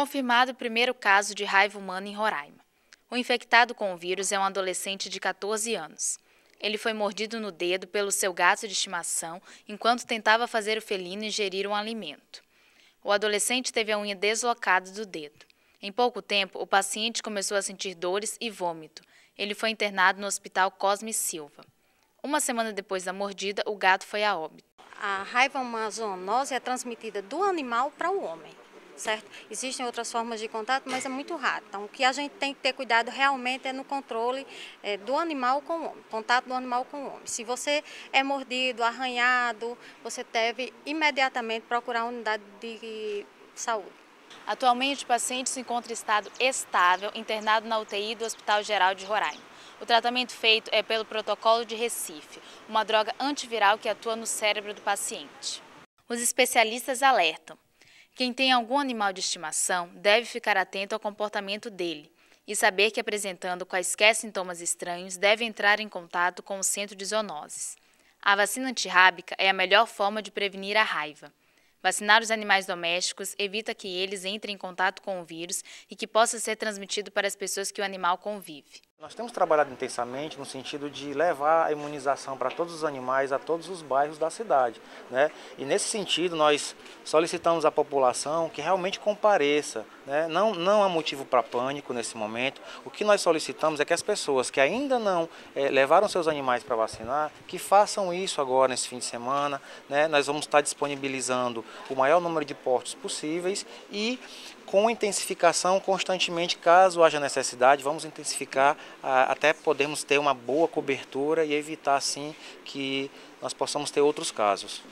confirmado o primeiro caso de raiva humana em Roraima. O infectado com o vírus é um adolescente de 14 anos. Ele foi mordido no dedo pelo seu gato de estimação enquanto tentava fazer o felino ingerir um alimento. O adolescente teve a unha deslocada do dedo. Em pouco tempo, o paciente começou a sentir dores e vômito. Ele foi internado no Hospital Cosme Silva. Uma semana depois da mordida, o gato foi a óbito. A raiva uma zoonose é transmitida do animal para o homem certo? Existem outras formas de contato, mas é muito raro. Então, o que a gente tem que ter cuidado realmente é no controle é, do animal com o homem, contato do animal com o homem. Se você é mordido, arranhado, você deve imediatamente procurar a unidade de saúde. Atualmente, o paciente se encontra em estado estável, internado na UTI do Hospital Geral de Roraima. O tratamento feito é pelo protocolo de Recife, uma droga antiviral que atua no cérebro do paciente. Os especialistas alertam: quem tem algum animal de estimação deve ficar atento ao comportamento dele e saber que apresentando quaisquer sintomas estranhos deve entrar em contato com o centro de zoonoses. A vacina antirrábica é a melhor forma de prevenir a raiva. Vacinar os animais domésticos evita que eles entrem em contato com o vírus e que possa ser transmitido para as pessoas que o animal convive. Nós temos trabalhado intensamente no sentido de levar a imunização para todos os animais, a todos os bairros da cidade. Né? E nesse sentido, nós solicitamos à população que realmente compareça. Né? Não, não há motivo para pânico nesse momento. O que nós solicitamos é que as pessoas que ainda não é, levaram seus animais para vacinar, que façam isso agora nesse fim de semana. Né? Nós vamos estar disponibilizando o maior número de portos possíveis e com intensificação constantemente, caso haja necessidade, vamos intensificar até podermos ter uma boa cobertura e evitar assim que nós possamos ter outros casos.